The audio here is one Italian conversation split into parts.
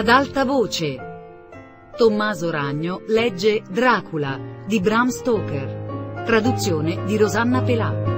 Ad alta voce. Tommaso Ragno legge Dracula di Bram Stoker. Traduzione di Rosanna Pelà.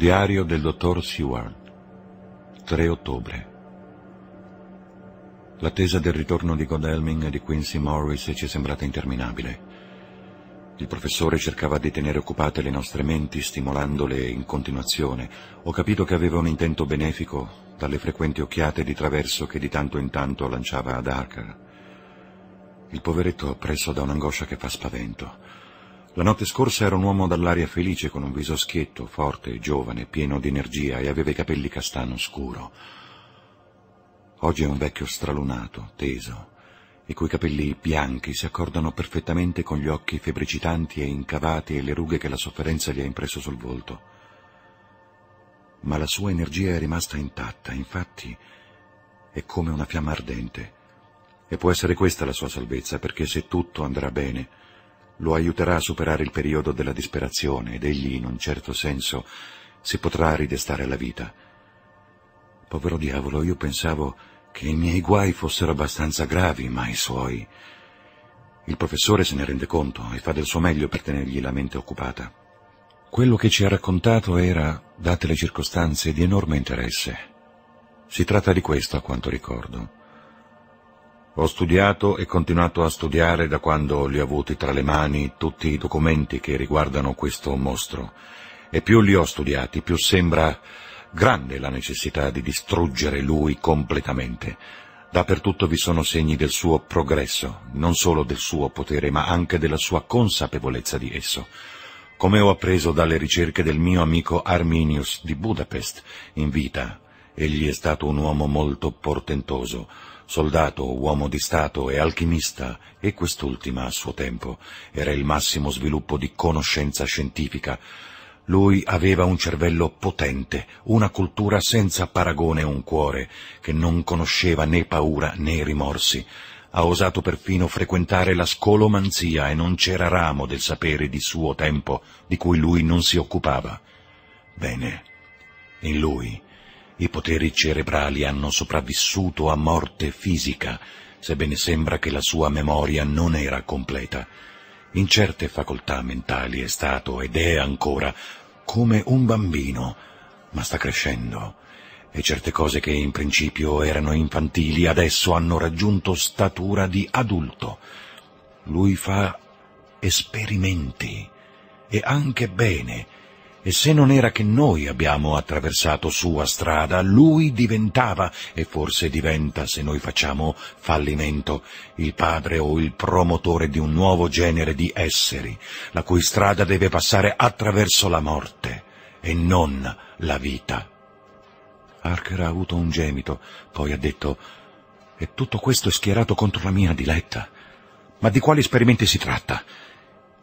Diario del dottor Seward, 3 ottobre. L'attesa del ritorno di Godelming e di Quincy Morris ci è sembrata interminabile. Il professore cercava di tenere occupate le nostre menti, stimolandole in continuazione. Ho capito che aveva un intento benefico dalle frequenti occhiate di traverso che di tanto in tanto lanciava ad Harker. Il poveretto oppresso da un'angoscia che fa spavento. La notte scorsa era un uomo dall'aria felice, con un viso schietto, forte, giovane, pieno di energia e aveva i capelli castano scuro. Oggi è un vecchio stralunato, teso, i cui capelli bianchi si accordano perfettamente con gli occhi febbricitanti e incavati e le rughe che la sofferenza gli ha impresso sul volto. Ma la sua energia è rimasta intatta, infatti è come una fiamma ardente. E può essere questa la sua salvezza, perché se tutto andrà bene, lo aiuterà a superare il periodo della disperazione ed egli, in un certo senso, si potrà ridestare alla vita. Povero diavolo, io pensavo che i miei guai fossero abbastanza gravi, ma i suoi... Il professore se ne rende conto e fa del suo meglio per tenergli la mente occupata. Quello che ci ha raccontato era, date le circostanze, di enorme interesse. Si tratta di questo a quanto ricordo. Ho studiato e continuato a studiare da quando li ho avuti tra le mani tutti i documenti che riguardano questo mostro. E più li ho studiati, più sembra grande la necessità di distruggere lui completamente. Dappertutto vi sono segni del suo progresso, non solo del suo potere, ma anche della sua consapevolezza di esso. Come ho appreso dalle ricerche del mio amico Arminius di Budapest, in vita, egli è stato un uomo molto portentoso, soldato, uomo di Stato e alchimista, e quest'ultima a suo tempo era il massimo sviluppo di conoscenza scientifica. Lui aveva un cervello potente, una cultura senza paragone un cuore che non conosceva né paura né rimorsi. Ha osato perfino frequentare la scolomanzia e non c'era ramo del sapere di suo tempo di cui lui non si occupava. Bene, in lui i poteri cerebrali hanno sopravvissuto a morte fisica, sebbene sembra che la sua memoria non era completa. In certe facoltà mentali è stato ed è ancora come un bambino, ma sta crescendo e certe cose che in principio erano infantili adesso hanno raggiunto statura di adulto. Lui fa esperimenti e anche bene e se non era che noi abbiamo attraversato sua strada, lui diventava, e forse diventa se noi facciamo fallimento, il padre o il promotore di un nuovo genere di esseri, la cui strada deve passare attraverso la morte e non la vita. Harker ha avuto un gemito, poi ha detto, e tutto questo è schierato contro la mia diletta. Ma di quali esperimenti si tratta?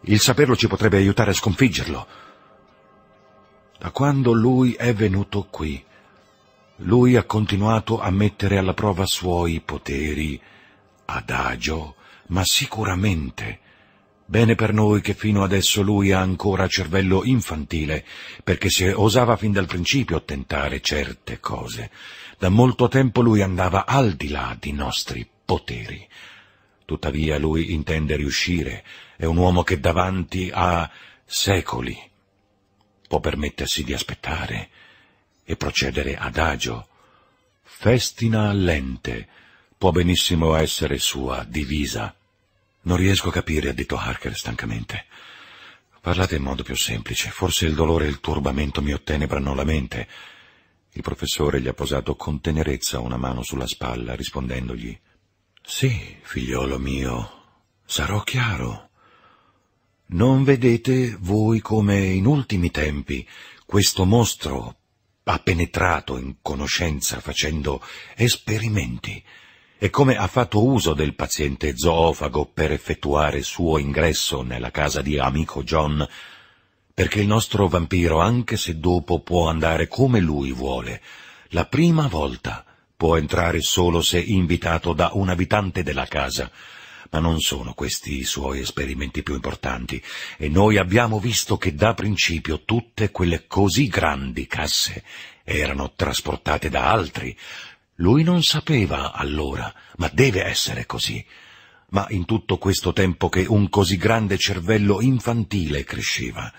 Il saperlo ci potrebbe aiutare a sconfiggerlo. Da quando lui è venuto qui, lui ha continuato a mettere alla prova suoi poteri, adagio, ma sicuramente. Bene per noi che fino adesso lui ha ancora cervello infantile, perché se osava fin dal principio tentare certe cose, da molto tempo lui andava al di là di nostri poteri. Tuttavia lui intende riuscire, è un uomo che davanti ha secoli può permettersi di aspettare e procedere adagio. Festina allente può benissimo essere sua divisa. Non riesco a capire, ha detto Harker stancamente. Parlate in modo più semplice. Forse il dolore e il turbamento mi ottenebrano la mente. Il professore gli ha posato con tenerezza una mano sulla spalla, rispondendogli Sì, figliolo mio, sarò chiaro. Non vedete voi come in ultimi tempi questo mostro ha penetrato in conoscenza facendo esperimenti e come ha fatto uso del paziente zoofago per effettuare il suo ingresso nella casa di amico John, perché il nostro vampiro, anche se dopo può andare come lui vuole, la prima volta può entrare solo se invitato da un abitante della casa, ma non sono questi i suoi esperimenti più importanti, e noi abbiamo visto che da principio tutte quelle così grandi casse erano trasportate da altri. Lui non sapeva allora, ma deve essere così. Ma in tutto questo tempo che un così grande cervello infantile cresceva,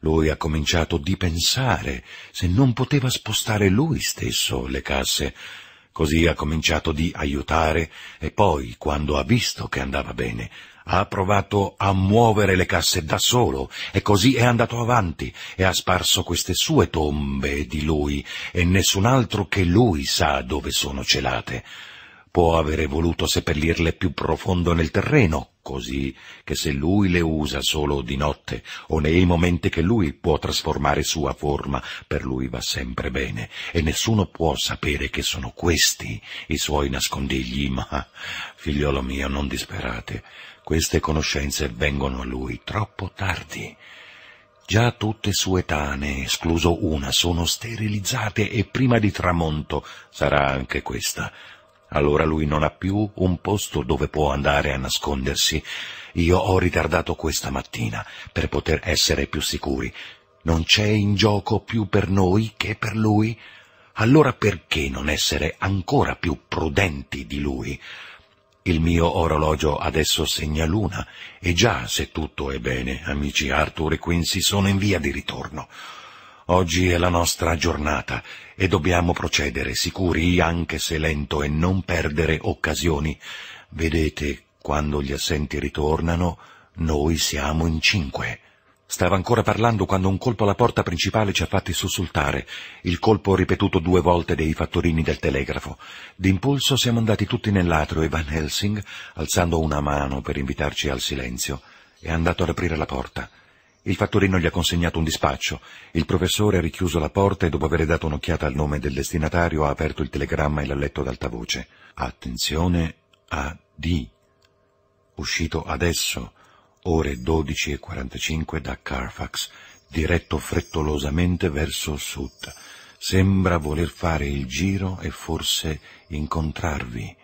lui ha cominciato di pensare se non poteva spostare lui stesso le casse Così ha cominciato di aiutare e poi, quando ha visto che andava bene, ha provato a muovere le casse da solo e così è andato avanti e ha sparso queste sue tombe di lui e nessun altro che lui sa dove sono celate può avere voluto seppellirle più profondo nel terreno, così che se lui le usa solo di notte o nei momenti che lui può trasformare sua forma, per lui va sempre bene e nessuno può sapere che sono questi i suoi nascondigli, ma figliolo mio non disperate, queste conoscenze vengono a lui troppo tardi. Già tutte sue tane, escluso una, sono sterilizzate e prima di tramonto sarà anche questa allora lui non ha più un posto dove può andare a nascondersi. Io ho ritardato questa mattina per poter essere più sicuri. Non c'è in gioco più per noi che per lui? Allora perché non essere ancora più prudenti di lui? Il mio orologio adesso segna l'una e già, se tutto è bene, amici Arthur e Quincy sono in via di ritorno. Oggi è la nostra giornata e dobbiamo procedere sicuri anche se lento e non perdere occasioni. Vedete, quando gli assenti ritornano, noi siamo in cinque. Stava ancora parlando quando un colpo alla porta principale ci ha fatti sussultare, il colpo ripetuto due volte dei fattorini del telegrafo. D'impulso siamo andati tutti nell'atrio e Van Helsing, alzando una mano per invitarci al silenzio, è andato ad aprire la porta. Il fattorino gli ha consegnato un dispaccio. Il professore ha richiuso la porta e dopo aver dato un'occhiata al nome del destinatario ha aperto il telegramma e l'ha letto ad alta voce. Attenzione a D. Uscito adesso, ore 12.45 da Carfax, diretto frettolosamente verso sud. Sembra voler fare il giro e forse incontrarvi.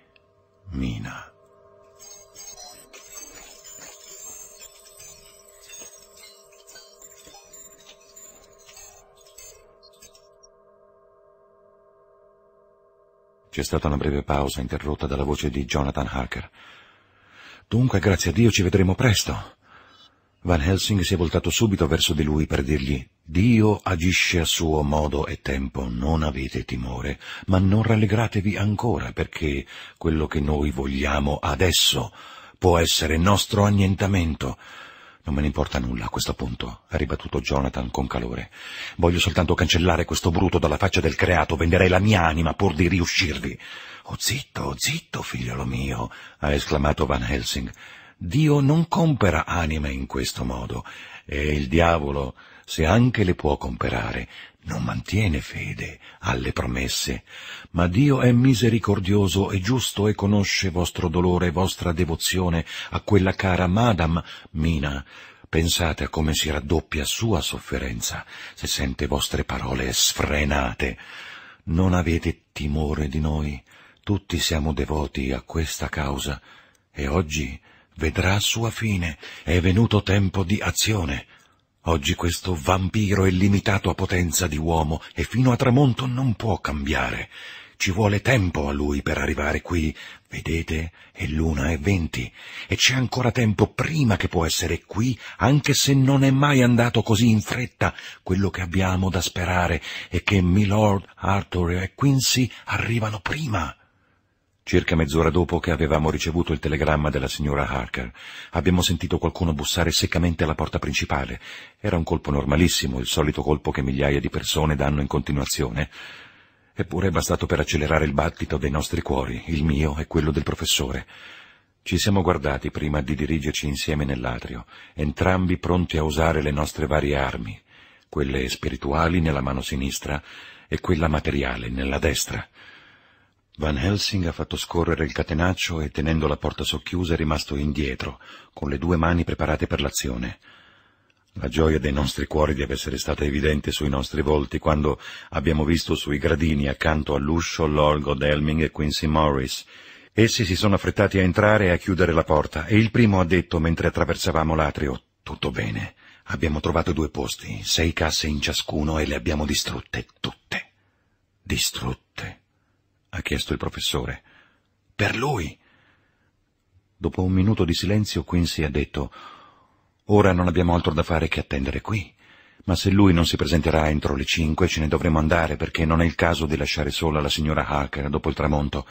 Mina. C'è stata una breve pausa interrotta dalla voce di Jonathan Harker. Dunque, grazie a Dio, ci vedremo presto. Van Helsing si è voltato subito verso di lui per dirgli Dio agisce a suo modo e tempo, non avete timore, ma non rallegratevi ancora perché quello che noi vogliamo adesso può essere nostro annientamento. Non me ne importa nulla a questo punto, ha ribattuto Jonathan con calore. Voglio soltanto cancellare questo bruto dalla faccia del creato, venderei la mia anima pur di riuscirvi. Oh zitto, zitto, figliolo mio, ha esclamato Van Helsing. Dio non compera anime in questo modo, e il diavolo, se anche le può comperare, non mantiene fede alle promesse, ma Dio è misericordioso e giusto e conosce vostro dolore e vostra devozione a quella cara Madam Mina. Pensate a come si raddoppia sua sofferenza se sente vostre parole sfrenate. Non avete timore di noi, tutti siamo devoti a questa causa e oggi vedrà sua fine, è venuto tempo di azione. Oggi questo vampiro è limitato a potenza di uomo e fino a tramonto non può cambiare. Ci vuole tempo a lui per arrivare qui. Vedete, è l'una e venti, e c'è ancora tempo prima che può essere qui, anche se non è mai andato così in fretta. Quello che abbiamo da sperare è che Milord, Arthur e Quincy arrivano prima. Circa mezz'ora dopo che avevamo ricevuto il telegramma della signora Harker, abbiamo sentito qualcuno bussare seccamente alla porta principale. Era un colpo normalissimo, il solito colpo che migliaia di persone danno in continuazione. Eppure è bastato per accelerare il battito dei nostri cuori, il mio e quello del professore. Ci siamo guardati prima di dirigerci insieme nell'atrio, entrambi pronti a usare le nostre varie armi, quelle spirituali nella mano sinistra e quella materiale nella destra. Van Helsing ha fatto scorrere il catenaccio e tenendo la porta socchiusa è rimasto indietro, con le due mani preparate per l'azione. La gioia dei nostri cuori deve essere stata evidente sui nostri volti quando abbiamo visto sui gradini accanto all'uscio Lord Godelming e Quincy Morris. Essi si sono affrettati a entrare e a chiudere la porta e il primo ha detto mentre attraversavamo l'atrio «Tutto bene, abbiamo trovato due posti, sei casse in ciascuno e le abbiamo distrutte tutte». Distrutte ha chiesto il professore. Per lui. Dopo un minuto di silenzio Quincy ha detto Ora non abbiamo altro da fare che attendere qui. Ma se lui non si presenterà entro le cinque ce ne dovremo andare perché non è il caso di lasciare sola la signora Hacker dopo il tramonto.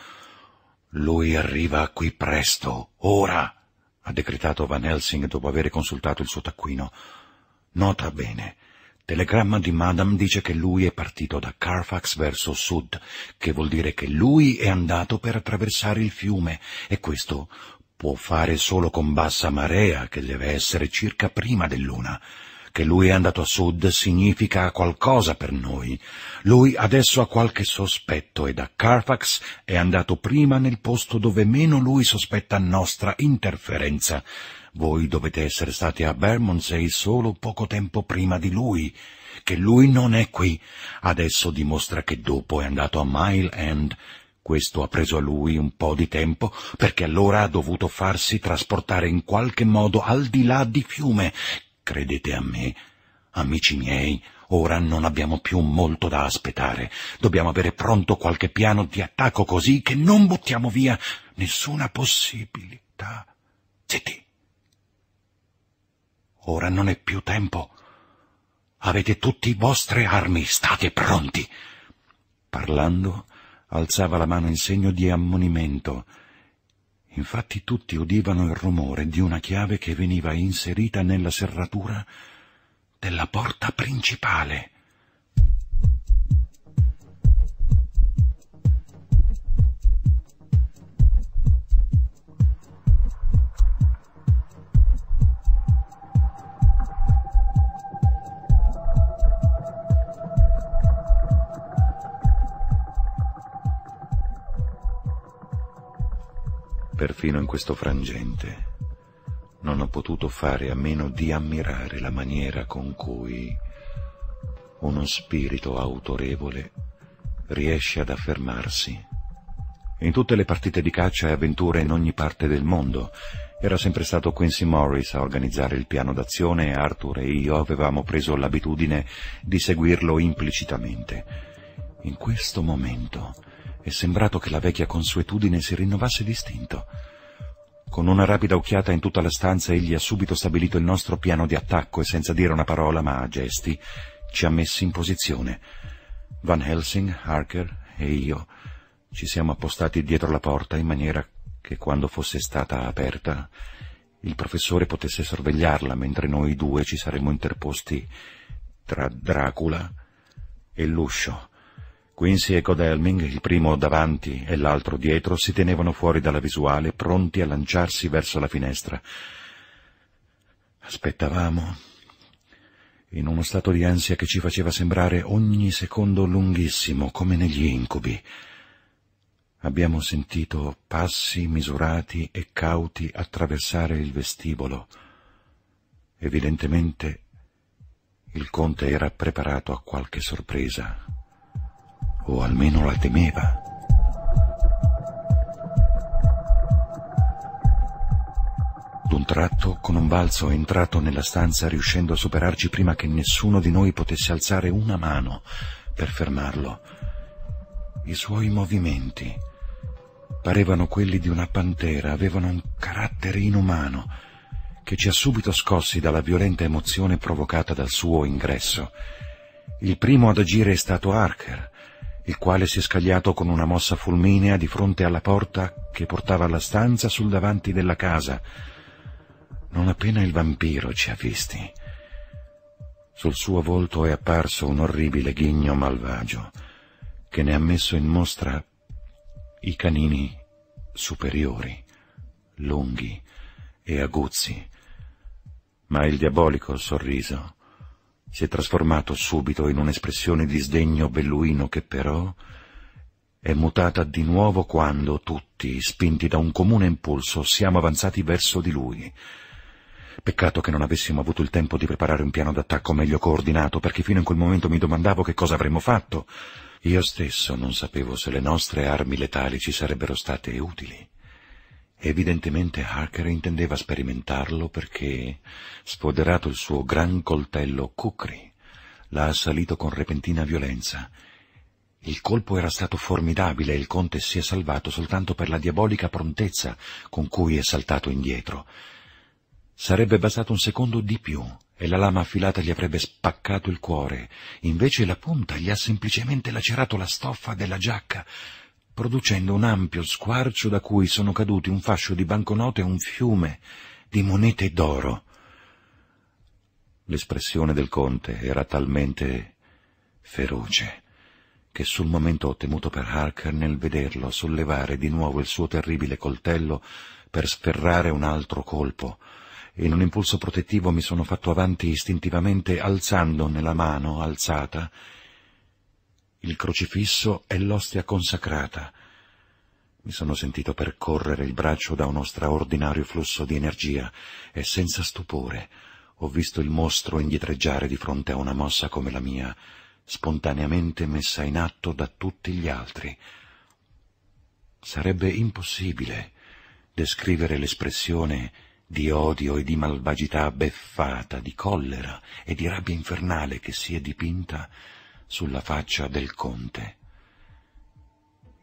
Lui arriva qui presto, ora, ha decretato Van Helsing dopo aver consultato il suo taccuino. Nota bene, telegramma di Madame dice che lui è partito da Carfax verso sud, che vuol dire che lui è andato per attraversare il fiume e questo può fare solo con bassa marea, che deve essere circa prima dell'una. Che lui è andato a sud significa qualcosa per noi. Lui adesso ha qualche sospetto e da Carfax è andato prima nel posto dove meno lui sospetta nostra interferenza voi dovete essere stati a Bermondsey solo poco tempo prima di lui. Che lui non è qui. Adesso dimostra che dopo è andato a Mile End. Questo ha preso a lui un po' di tempo, perché allora ha dovuto farsi trasportare in qualche modo al di là di fiume. Credete a me, amici miei, Ora non abbiamo più molto da aspettare. Dobbiamo avere pronto qualche piano di attacco così che non buttiamo via nessuna possibilità. Zitti, Ora non è più tempo. Avete tutti vostre armi, state pronti. Parlando, alzava la mano in segno di ammonimento. Infatti tutti udivano il rumore di una chiave che veniva inserita nella serratura della porta principale. fino in questo frangente non ho potuto fare a meno di ammirare la maniera con cui uno spirito autorevole riesce ad affermarsi. In tutte le partite di caccia e avventure in ogni parte del mondo era sempre stato Quincy Morris a organizzare il piano d'azione e Arthur e io avevamo preso l'abitudine di seguirlo implicitamente. In questo momento e sembrato che la vecchia consuetudine si rinnovasse d'istinto. Con una rapida occhiata in tutta la stanza egli ha subito stabilito il nostro piano di attacco e senza dire una parola, ma a gesti, ci ha messi in posizione. Van Helsing, Harker e io ci siamo appostati dietro la porta in maniera che quando fosse stata aperta il professore potesse sorvegliarla mentre noi due ci saremmo interposti tra Dracula e l'uscio Quincy e Codelming, il primo davanti e l'altro dietro, si tenevano fuori dalla visuale, pronti a lanciarsi verso la finestra. Aspettavamo, in uno stato di ansia che ci faceva sembrare ogni secondo lunghissimo, come negli incubi. Abbiamo sentito passi misurati e cauti attraversare il vestibolo. Evidentemente il conte era preparato a qualche sorpresa o almeno la temeva. D'un tratto, con un balzo, è entrato nella stanza riuscendo a superarci prima che nessuno di noi potesse alzare una mano per fermarlo. I suoi movimenti parevano quelli di una pantera, avevano un carattere inumano che ci ha subito scossi dalla violenta emozione provocata dal suo ingresso. Il primo ad agire è stato Harker, il quale si è scagliato con una mossa fulminea di fronte alla porta che portava alla stanza sul davanti della casa. Non appena il vampiro ci ha visti. Sul suo volto è apparso un orribile ghigno malvagio che ne ha messo in mostra i canini superiori, lunghi e aguzzi, ma il diabolico sorriso si è trasformato subito in un'espressione di sdegno belluino che però è mutata di nuovo quando tutti, spinti da un comune impulso, siamo avanzati verso di lui. Peccato che non avessimo avuto il tempo di preparare un piano d'attacco meglio coordinato, perché fino in quel momento mi domandavo che cosa avremmo fatto. Io stesso non sapevo se le nostre armi letali ci sarebbero state utili. Evidentemente Harker intendeva sperimentarlo perché, sfoderato il suo gran coltello Kukri, l'ha assalito con repentina violenza. Il colpo era stato formidabile e il conte si è salvato soltanto per la diabolica prontezza con cui è saltato indietro. Sarebbe bastato un secondo di più e la lama affilata gli avrebbe spaccato il cuore, invece la punta gli ha semplicemente lacerato la stoffa della giacca producendo un ampio squarcio da cui sono caduti un fascio di banconote e un fiume di monete d'oro. L'espressione del conte era talmente feroce che sul momento ho temuto per Harker nel vederlo sollevare di nuovo il suo terribile coltello per sferrare un altro colpo. In un impulso protettivo mi sono fatto avanti istintivamente alzando nella mano alzata il crocifisso è l'ostia consacrata. Mi sono sentito percorrere il braccio da uno straordinario flusso di energia e senza stupore ho visto il mostro indietreggiare di fronte a una mossa come la mia, spontaneamente messa in atto da tutti gli altri. Sarebbe impossibile descrivere l'espressione di odio e di malvagità beffata, di collera e di rabbia infernale che si è dipinta sulla faccia del conte.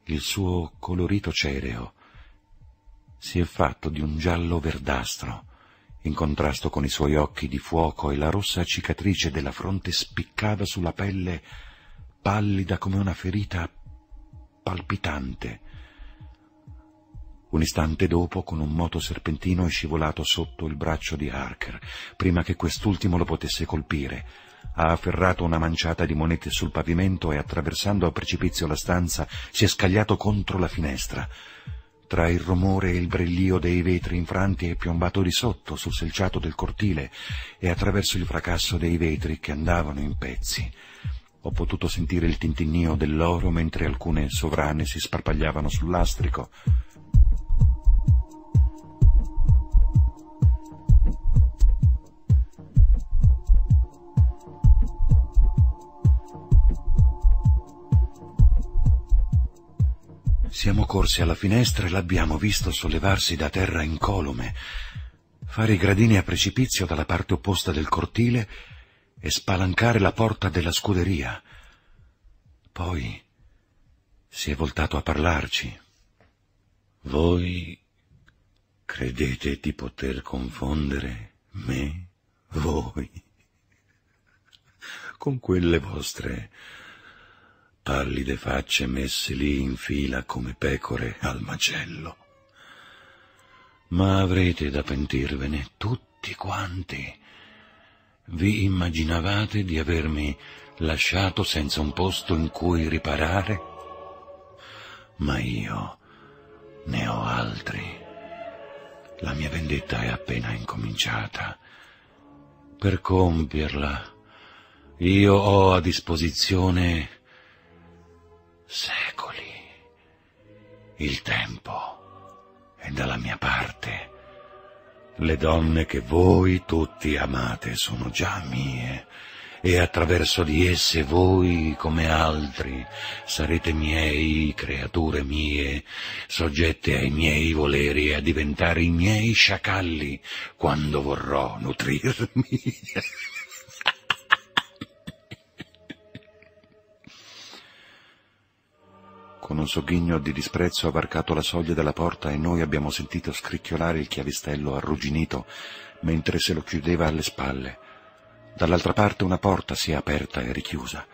Il suo colorito cereo si è fatto di un giallo verdastro, in contrasto con i suoi occhi di fuoco e la rossa cicatrice della fronte spiccava sulla pelle pallida come una ferita palpitante. Un istante dopo, con un moto serpentino, è scivolato sotto il braccio di Harker, prima che quest'ultimo lo potesse colpire ha afferrato una manciata di monete sul pavimento e attraversando a precipizio la stanza si è scagliato contro la finestra. Tra il rumore e il brillio dei vetri infranti è piombato di sotto sul selciato del cortile e attraverso il fracasso dei vetri che andavano in pezzi. Ho potuto sentire il tintinnio dell'oro mentre alcune sovrane si sparpagliavano sul lastrico. Siamo corsi alla finestra e l'abbiamo visto sollevarsi da terra incolume, fare i gradini a precipizio dalla parte opposta del cortile e spalancare la porta della scuderia. Poi si è voltato a parlarci. Voi credete di poter confondere me, voi, con quelle vostre pallide facce messe lì in fila come pecore al macello. Ma avrete da pentirvene tutti quanti. Vi immaginavate di avermi lasciato senza un posto in cui riparare? Ma io ne ho altri. La mia vendetta è appena incominciata. Per compierla, io ho a disposizione secoli. Il tempo è dalla mia parte. Le donne che voi tutti amate sono già mie e attraverso di esse voi, come altri, sarete miei, creature mie, soggette ai miei voleri e a diventare i miei sciacalli quando vorrò nutrirmi. Con un sogghigno di disprezzo ha varcato la soglia della porta e noi abbiamo sentito scricchiolare il chiavistello arrugginito mentre se lo chiudeva alle spalle. Dall'altra parte una porta si è aperta e richiusa.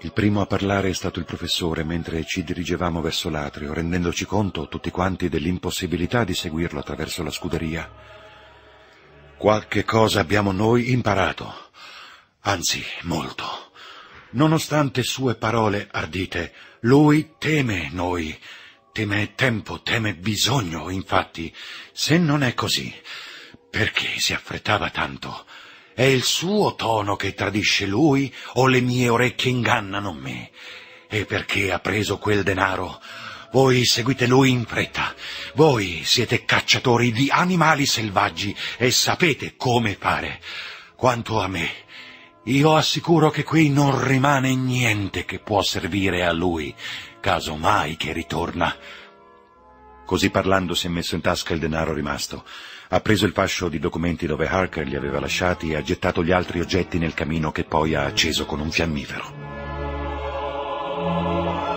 Il primo a parlare è stato il professore mentre ci dirigevamo verso l'atrio, rendendoci conto tutti quanti dell'impossibilità di seguirlo attraverso la scuderia. Qualche cosa abbiamo noi imparato, anzi molto. Nonostante sue parole ardite, lui teme noi. Teme tempo, teme bisogno, infatti. Se non è così, perché si affrettava tanto? È il suo tono che tradisce lui o le mie orecchie ingannano me? E perché ha preso quel denaro? Voi seguite lui in fretta. Voi siete cacciatori di animali selvaggi e sapete come fare. Quanto a me, io assicuro che qui non rimane niente che può servire a lui, caso mai che ritorna. Così parlando si è messo in tasca il denaro rimasto. Ha preso il fascio di documenti dove Harker li aveva lasciati e ha gettato gli altri oggetti nel camino che poi ha acceso con un fiammifero.